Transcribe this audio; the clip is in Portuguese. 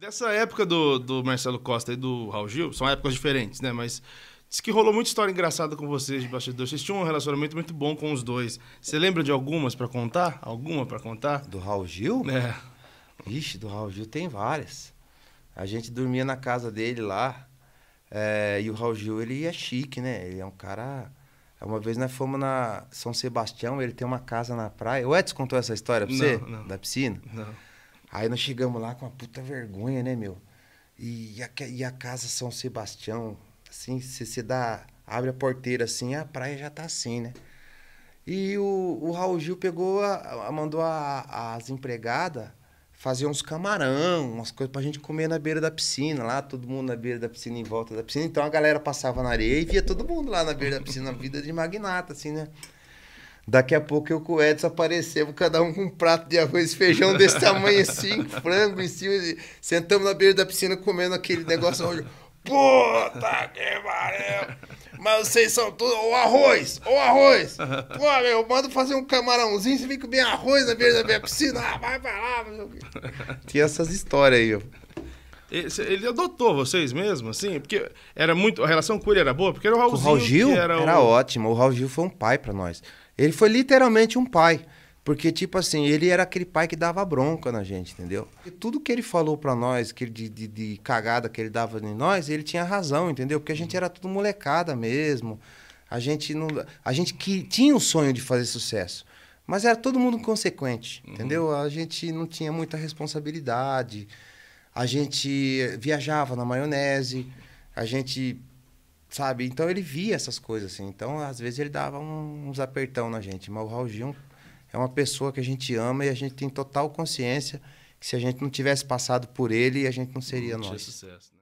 Dessa época do, do Marcelo Costa e do Raul Gil, são épocas diferentes, né? Mas Diz que rolou muita história engraçada com vocês de bastidores. Vocês tinham um relacionamento muito bom com os dois. Você lembra de algumas para contar? Alguma para contar? Do Raul Gil? É. Ixi, do Raul Gil tem várias. A gente dormia na casa dele lá. É, e o Raul Gil, ele é chique, né? Ele é um cara. Uma vez nós fomos na São Sebastião, ele tem uma casa na praia. O Edson contou essa história pra você? Não, não. Da piscina? Não. Aí nós chegamos lá com uma puta vergonha, né, meu? E a, e a casa São Sebastião, assim, se você dá, abre a porteira assim, a praia já tá assim, né? E o, o Raul Gil pegou, a, a mandou a, as empregadas fazer uns camarão, umas coisas pra gente comer na beira da piscina, lá todo mundo na beira da piscina, em volta da piscina. Então a galera passava na areia e via todo mundo lá na beira da piscina, vida de magnata, assim, né? Daqui a pouco eu com o Edson aparecemos, cada um com um prato de arroz e feijão desse tamanho assim, frango em cima. E sentamos na beira da piscina comendo aquele negócio. Onde... Puta que pariu! Mas vocês são tudo. O arroz! O arroz! Pô, eu mando fazer um camarãozinho, você vem comer arroz na beira da minha piscina. Ah, vai pra lá. Tinha essas histórias aí, ó. Ele adotou vocês mesmo, assim? Porque era muito. A relação com ele era boa, porque era o Raul, o Raul Gil. era, era o... ótimo. O Raul Gil foi um pai para nós. Ele foi literalmente um pai. Porque, tipo assim, ele era aquele pai que dava bronca na gente, entendeu? E tudo que ele falou pra nós, que de, de, de, cagada que ele dava em nós, ele tinha razão, entendeu? Porque a gente era tudo molecada mesmo. A gente não. A gente que tinha o sonho de fazer sucesso. Mas era todo mundo consequente, uhum. entendeu? A gente não tinha muita responsabilidade. A gente viajava na maionese. A gente sabe? Então ele via essas coisas, assim. Então, às vezes, ele dava uns apertão na gente. Mas o Raul Gil é uma pessoa que a gente ama e a gente tem total consciência que se a gente não tivesse passado por ele, a gente não seria não nós. Sucesso, né?